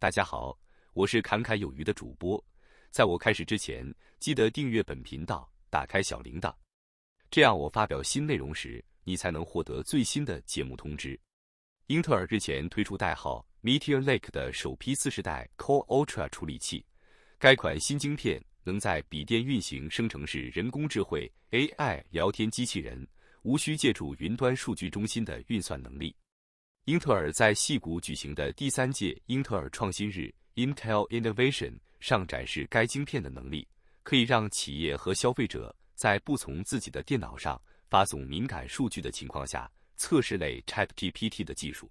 大家好，我是侃侃有余的主播。在我开始之前，记得订阅本频道，打开小铃铛，这样我发表新内容时，你才能获得最新的节目通知。英特尔日前推出代号 Meteor Lake 的首批四代 Core Ultra 处理器，该款新晶片能在笔电运行生成式人工智慧 AI 聊天机器人，无需借助云端数据中心的运算能力。英特尔在西谷举行的第三届英特尔创新日 （Intel Innovation） 上展示该芯片的能力，可以让企业和消费者在不从自己的电脑上发送敏感数据的情况下测试类 ChatGPT 的技术。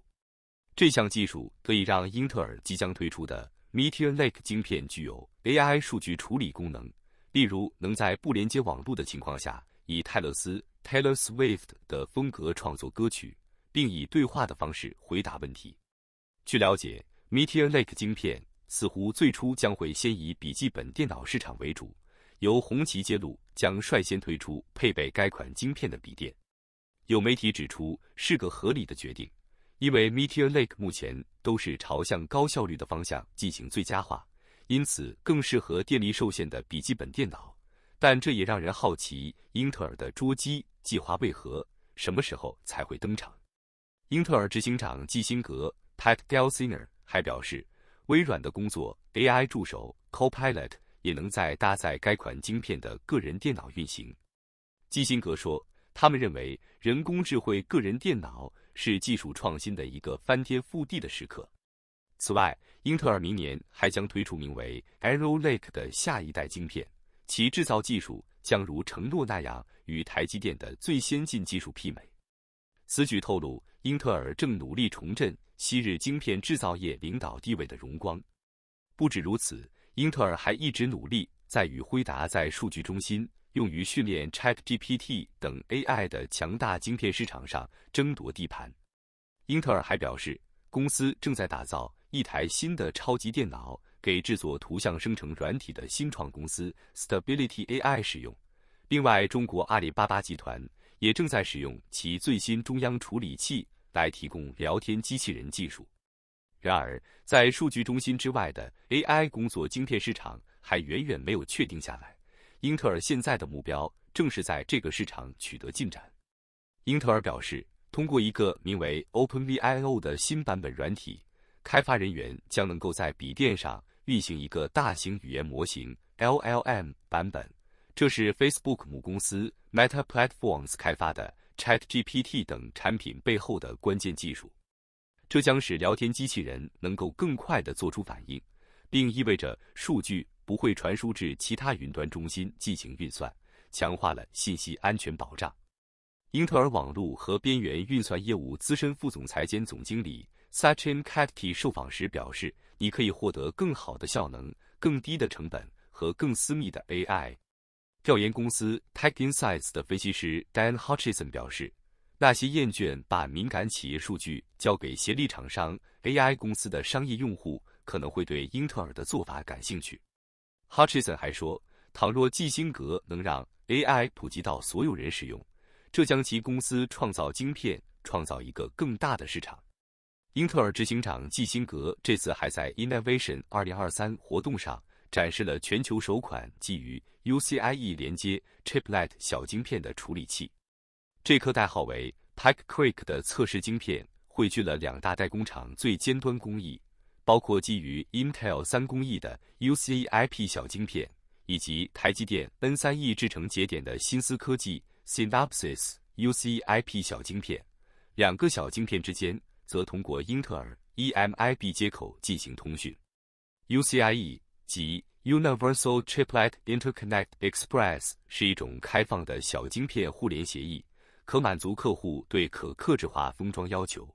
这项技术可以让英特尔即将推出的 Meteor Lake 芯片具有 AI 数据处理功能，例如能在不连接网络的情况下，以泰勒斯 （Taylor Swift） 的风格创作歌曲。并以对话的方式回答问题。据了解，Meteor Lake 晶片似乎最初将会先以笔记本电脑市场为主，由红旗揭露将率先推出配备该款晶片的笔电。有媒体指出，是个合理的决定，因为 Meteor Lake 目前都是朝向高效率的方向进行最佳化，因此更适合电力受限的笔记本电脑。但这也让人好奇，英特尔的捉机计划为何，什么时候才会登场？英特尔执行长基辛格 （Pat Gelsinger） 还表示，微软的工作 AI 助手 Copilot 也能在搭载该款晶片的个人电脑运行。基辛格说：“他们认为，人工智慧个人电脑是技术创新的一个翻天覆地的时刻。”此外，英特尔明年还将推出名为 Arrow Lake 的下一代晶片，其制造技术将如承诺那样与台积电的最先进技术媲美。此举透露。英特尔正努力重振昔日晶片制造业领导地位的荣光。不止如此，英特尔还一直努力在与辉达在数据中心用于训练 ChatGPT 等 AI 的强大晶片市场上争夺地盘。英特尔还表示，公司正在打造一台新的超级电脑，给制作图像生成软体的新创公司 Stability AI 使用。另外，中国阿里巴巴集团。也正在使用其最新中央处理器来提供聊天机器人技术。然而，在数据中心之外的 AI 工作晶片市场还远远没有确定下来。英特尔现在的目标正是在这个市场取得进展。英特尔表示，通过一个名为 o p e n v i o 的新版本软体，开发人员将能够在笔电上运行一个大型语言模型 （LLM） 版本。这是 Facebook 母公司 Meta Platforms 开发的 ChatGPT 等产品背后的关键技术。这将使聊天机器人能够更快地做出反应，并意味着数据不会传输至其他云端中心进行运算，强化了信息安全保障。英特尔网络和边缘运算业务资深副总裁兼总经理 Sachin Katti 受访时表示：“你可以获得更好的效能、更低的成本和更私密的 AI。”调研公司 Tech Insights 的分析师 Dan Hutchison 表示，那些厌倦把敏感企业数据交给协力厂商 AI 公司的商业用户，可能会对英特尔的做法感兴趣。Hutchison 还说，倘若基辛格能让 AI 普及到所有人使用，这将其公司创造晶片创造一个更大的市场。英特尔执行长基辛格这次还在 Innovation 二零二三活动上展示了全球首款基于。Ucie 连接 Chiplet 小晶片的处理器，这颗代号为 p y k k Creek 的测试晶片汇聚了两大代工厂最尖端工艺，包括基于 Intel 三工艺的 u c i p 小晶片，以及台积电 N 三 E 制程节点的新思科技 Synopsys u c i IP 小晶片。两个小晶片之间则通过英特尔 EMIB 接口进行通讯。Ucie 即 Universal Chiplet Interconnect Express 是一种开放的小晶片互联协议，可满足客户对可克制化封装要求。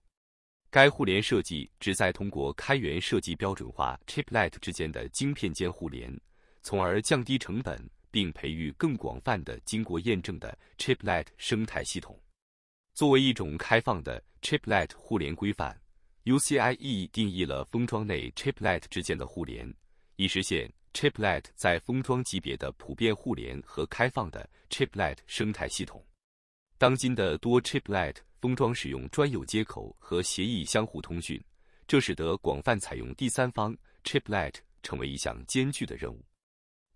该互联设计旨在通过开源设计标准化 Chiplet 之间的晶片间互联，从而降低成本，并培育更广泛的经过验证的 Chiplet 生态系统。作为一种开放的 Chiplet 互联规范，UCIE 定义了封装内 Chiplet 之间的互联，以实现。Chiplet 在封装级别的普遍互联和开放的 Chiplet 生态系统。当今的多 Chiplet 封装使用专有接口和协议相互通讯，这使得广泛采用第三方 Chiplet 成为一项艰巨的任务。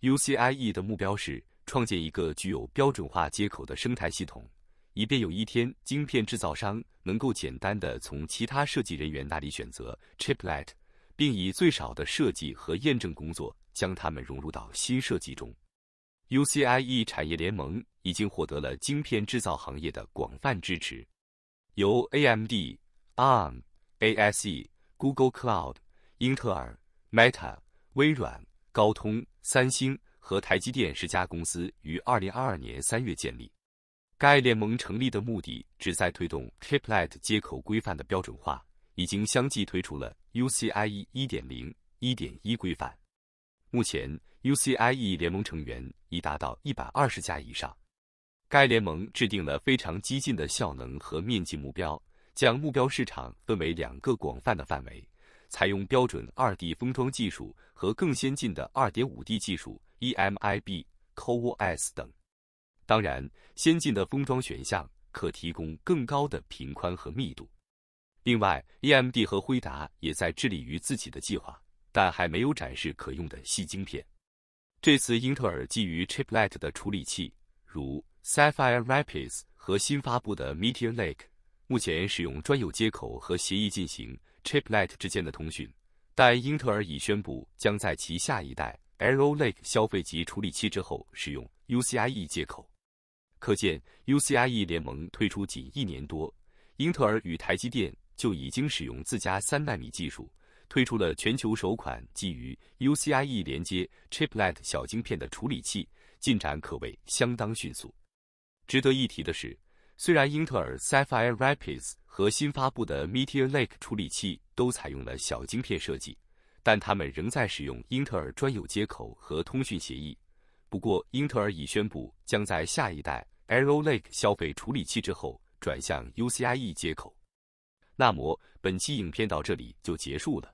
Ucie 的目标是创建一个具有标准化接口的生态系统，以便有一天晶片制造商能够简单的从其他设计人员那里选择 Chiplet，并以最少的设计和验证工作。将它们融入到新设计中。Ucie 产业联盟已经获得了晶片制造行业的广泛支持。由 AMD、ARM、ASE、Google Cloud、英特尔、Meta、微软、高通、三星和台积电十家公司于二零二二年三月建立。该联盟成立的目的旨在推动 c p l e t t 接口规范的标准化，已经相继推出了 Ucie 一点零、一点一规范。目前，U C I E 联盟成员已达到一百二十家以上。该联盟制定了非常激进的效能和面积目标，将目标市场分为两个广泛的范围，采用标准二 D 封装技术和更先进的二点五 D 技术 （E M I B、Co S 等）。当然，先进的封装选项可提供更高的频宽和密度。另外，A M D 和辉达也在致力于自己的计划。但还没有展示可用的细晶片。这次英特尔基于 Chiplet 的处理器，如 Sapphire Rapids 和新发布的 Meteor Lake，目前使用专有接口和协议进行 Chiplet 之间的通讯。但英特尔已宣布将在其下一代 Arrow Lake 消费级处理器之后使用 UCIe 接口。可见，UCIe 联盟推出仅一年多，英特尔与台积电就已经使用自家三纳米技术。推出了全球首款基于 U C I E 连接 Chiplet 小晶片的处理器，进展可谓相当迅速。值得一提的是，虽然英特尔 Sapphire Rapids 和新发布的 Meteor Lake 处理器都采用了小晶片设计，但他们仍在使用英特尔专有接口和通讯协议。不过，英特尔已宣布将在下一代 Arrow Lake 消费处理器之后转向 U C I E 接口。那么，本期影片到这里就结束了。